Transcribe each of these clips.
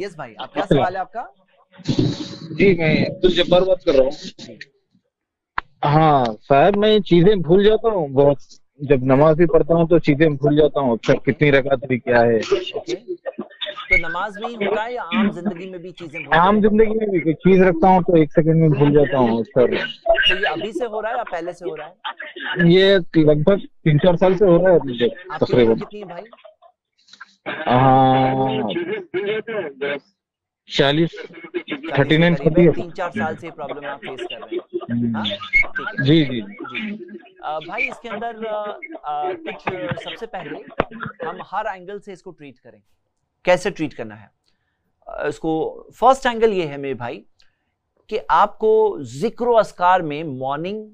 Yes भाई आप क्या सवाल है आपका जी मैं अब्दुल जब्बार बात कर रहा हूँ हाँ साहब मैं चीजें भूल जाता हूँ बहुत जब नमाज भी पढ़ता हूँ तो चीजें भूल जाता हूँ अच्छा कितनी रकात भी क्या है तो नमाज में ही होता है या आम हम्म। जिंदगी में भी चीजें आम जिंदगी में भी कोई चीज रखता हूँ तो एक सेकंड में भूल जाता हूँ सर तो ये अभी से हो रहा है या पहले से हो रहा है ये लगभग तीन चार साल से हो रहा है तकरीबन कितनी भाई हाँ। चालीस थर्टी नाइन तीन चार साल से प्रॉब्लम आप फेस कर रहे हैं हम्म। हाँ? जी जी, भाई इसके अंदर कुछ सबसे पहले हम हर एंगल से इसको ट्रीट करें कैसे ट्रीट करना है इसको फर्स्ट एंगल ये है मेरे भाई कि आपको जिक्र अस्कार में मॉर्निंग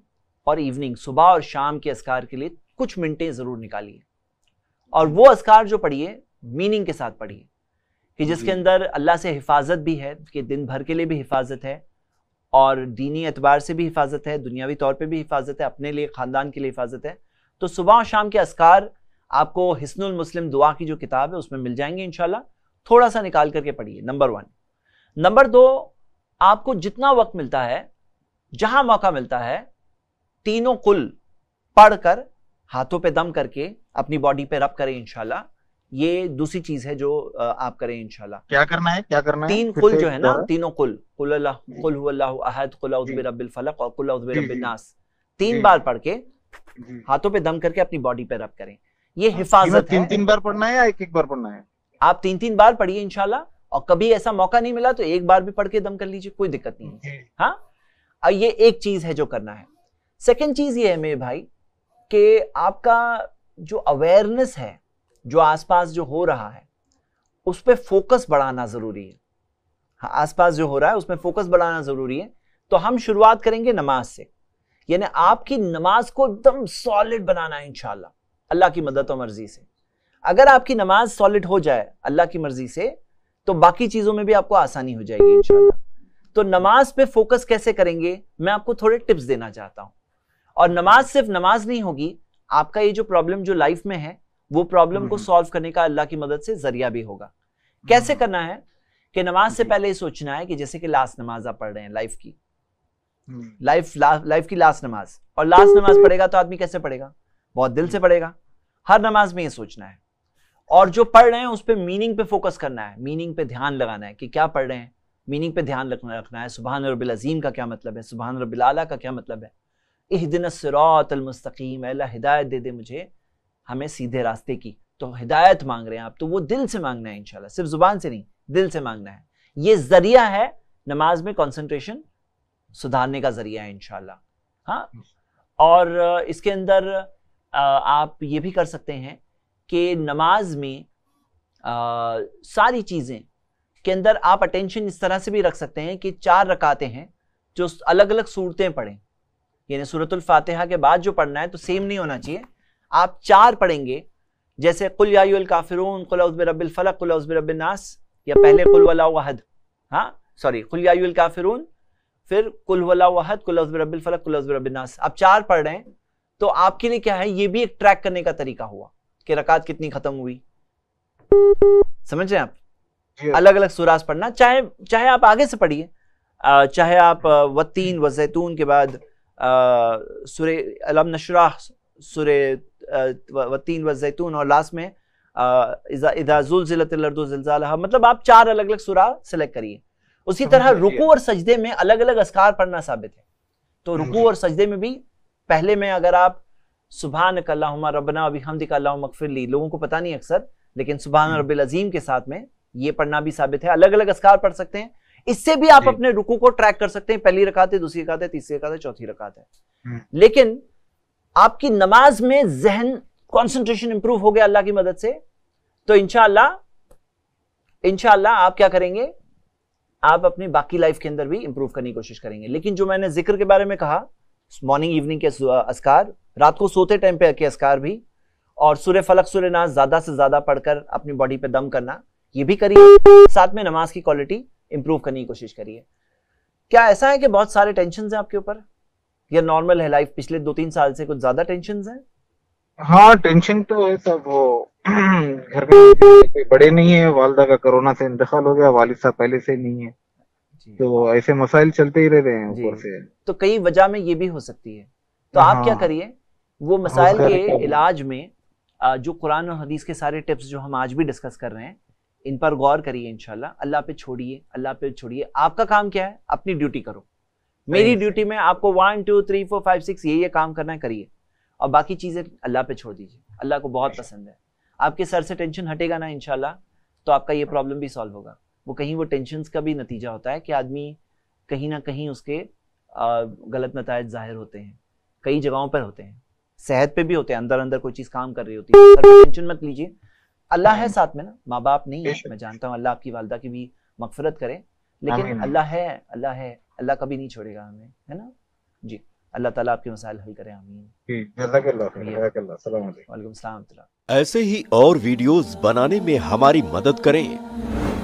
और इवनिंग सुबह और शाम के अस्कार के लिए कुछ मिनटें जरूर निकालिए और वो अस्कार जो पढ़िए मीनिंग के साथ पढ़िए कि जिसके अंदर अल्लाह से हिफाजत भी है कि दिन भर के लिए भी हिफाजत है और दीनी एतबार से भी हिफाजत है दुनियावी तौर पे भी हिफाजत है अपने लिए ख़ानदान के लिए हिफाजत है तो सुबह और शाम के असकार आपको हिस्नुल मुस्लिम दुआ की जो किताब है उसमें मिल जाएंगे इन थोड़ा सा निकाल करके पढ़िए नंबर वन नंबर दो आपको जितना वक्त मिलता है जहां मौका मिलता है तीनों कुल पढ़कर हाथों पे दम करके अपनी बॉडी पे रब करें इंशाल्लाह ये दूसरी चीज है जो आप करें इंशाल्लाह क्या करना है क्या करना है तीन कुल जो है ना तीनों कुल कुल अल्लाह कुल हुल्लाहु अहद कुल औजुबे रब्बिल फलक और कुल औजुबे रब्बिल नास तीन बार पढ़ के हाथों पे दम करके अपनी बॉडी पे रब करें ये हिफाजत तीन तीन बार पढ़ना है या एक एक बार पढ़ना है आप तीन तीन बार पढ़िए इंशाल्लाह और कभी ऐसा मौका नहीं मिला तो एक बार भी पढ़ के दम कर लीजिए कोई दिक्कत नहीं है हाँ और ये एक चीज है जो करना है सेकेंड चीज ये है मेरे भाई कि आपका जो अवेयरनेस है जो आसपास जो हो रहा है उस पर फोकस बढ़ाना ज़रूरी है हाँ आसपास जो हो रहा है उसमें फोकस बढ़ाना ज़रूरी है तो हम शुरुआत करेंगे नमाज से यानी आपकी नमाज को एकदम सॉलिड बनाना है इंशाल्लाह अल्लाह की मदद और मर्जी से अगर आपकी नमाज सॉलिड हो जाए अल्लाह की मर्जी से तो बाकी चीज़ों में भी आपको आसानी हो जाएगी इंशाल्लाह तो नमाज पे फोकस कैसे करेंगे मैं आपको थोड़े टिप्स देना चाहता हूँ और नमाज सिर्फ नमाज नहीं होगी आपका ये जो प्रॉब्लम जो लाइफ में है वो प्रॉब्लम को सॉल्व करने का अल्लाह की मदद से जरिया भी होगा कैसे करना है कि नमाज से पहले सोचना है कि जैसे कि लास्ट नमाज आप पढ़ रहे हैं लाइफ की लाइफ हम्म। लाइफ की लास्ट नमाज और लास्ट नमाज पढ़ेगा तो आदमी कैसे पढ़ेगा बहुत दिल से पढ़ेगा हर नमाज में ये सोचना है और जो पढ़ रहे हैं उस पर मीनिंग पे फोकस करना है मीनिंग पे ध्यान लगाना है कि क्या पढ़ रहे हैं मीनिंग पे ध्यान रखना रखना है सुबहान रबिल अजीम का क्या मतलब है सुबहान रबिल आला का क्या मतलब है इह दिन सिरातमस्तकीम अल्लाह हिदायत दे दे मुझे हमें सीधे रास्ते की तो हिदायत मांग रहे हैं आप तो वो दिल से मांगना है इंशाल्लाह सिर्फ जुबान से नहीं दिल से मांगना है ये जरिया है नमाज में कंसंट्रेशन सुधारने का जरिया है इनशाला हाँ और इसके अंदर आप ये भी कर सकते हैं कि नमाज में आ, सारी चीज़ें के अंदर आप अटेंशन इस तरह से भी रख सकते हैं कि चार रकाते हैं जो अलग अलग सूरतें पढ़ें यानी सूरतुल फातिहा के बाद जो पढ़ना है तो सेम नहीं होना चाहिए आप चार पढ़ेंगे जैसे कुल यायुल काफिरून कुल उजब रबिल फलक कुल उजब रबिल नास या पहले कुल वला वहद हाँ सॉरी कुल यायुल काफिरून फिर कुल वला वहद कुल उजब रबिल फलक कुल उजब रबिल नास आप चार पढ़ रहे हैं तो आपके लिए क्या है ये भी एक ट्रैक करने का तरीका हुआ कि रकात कितनी खत्म हुई समझ रहे हैं आप अलग अलग सुरास पढ़ना चाहे चाहे आप आगे से पढ़िए चाहे आप वतीन व जैतून के बाद सुरे अलम नशराह सुर वतीन व जैतून और लास्ट में इजाजुलजिलतलरदुलजलजाला मतलब आप चार अलग अलग सुरा सेलेक्ट करिए उसी तरह रुकू और सजदे में अलग अलग असकार पढ़ना साबित है तो रुकू और सजदे में भी पहले में अगर आप सुबह कल्ला रबना अभी हम मकफिर ली लोगों को पता नहीं अक्सर लेकिन सुबह हम्म। रबी अजीम के साथ में ये पढ़ना भी साबित है अलग अलग असकार पढ़ सकते हैं इससे भी आप अपने रुकू को ट्रैक कर सकते हैं पहली रखाते दूसरी रखाते तीसरी रखाते चौथी रखाते हम्म। लेकिन आपकी नमाज में जहन कॉन्सेंट्रेशन इंप्रूव हो गया अल्लाह की मदद से तो इनशाला इनशाला आप क्या करेंगे आप अपनी बाकी लाइफ के अंदर भी इंप्रूव करने की कोशिश करेंगे लेकिन जो मैंने जिक्र के बारे में कहा मॉर्निंग इवनिंग के असकार रात को सोते टाइम पे के असकार भी और सूर्य फलक सूर्य नाज ज्यादा से ज्यादा पढ़कर अपनी बॉडी पे दम करना ये भी करिए साथ में नमाज की क्वालिटी इंप्रूव करने की कोशिश करिए क्या ऐसा है कि बहुत सारे टेंशन है आपके ऊपर या नॉर्मल है लाइफ पिछले दो तीन साल से कुछ ज्यादा टेंशन है हाँ टेंशन तो है सब वो घर में बड़े नहीं है वालदा का कोरोना से इंतकाल हो गया वालिद साहब पहले से नहीं है तो ऐसे मसाइल चलते ही रह रहे हैं ऊपर से तो कई वजह में ये भी हो सकती है तो आप क्या हाँ। करिए वो हाँ, मसाइल के इलाज में जो कुरान और हदीस के सारे टिप्स जो हम आज भी डिस्कस कर रहे हैं इन पर गौर करिए इनशाला अल्लाह पे छोड़िए अल्लाह पे छोड़िए आपका काम क्या है अपनी ड्यूटी करो मेरी ड्यूटी में आपको one two three four five six ये ये काम करना है करिए और बाकी चीज़ें अल्लाह पे छोड़ दीजिए अल्लाह को बहुत अच्छा। पसंद है आपके सर से टेंशन हटेगा ना इनशाला तो आपका ये प्रॉब्लम भी सॉल्व होगा वो कहीं वो टेंशन का भी नतीजा होता है कि आदमी कहीं ना कहीं उसके गलत नतज ज़ाहिर होते हैं कई जगहों पर होते हैं सेहत पे भी होते हैं अंदर अंदर कोई चीज़ काम कर रही होती है सर टेंशन मत लीजिए अल्लाह है साथ में ना माँ बाप नहीं है मैं जानता हूँ अल्लाह आपकी वालदा की भी मगफरत करे लेकिन अल्लाह है अल्लाह है अल्लाह कभी नहीं छोड़ेगा हमें है ना जी अल्लाह ताला आपके मसाइल हल करे आमीन ऐसे ही और वीडियोस बनाने में हमारी मदद करें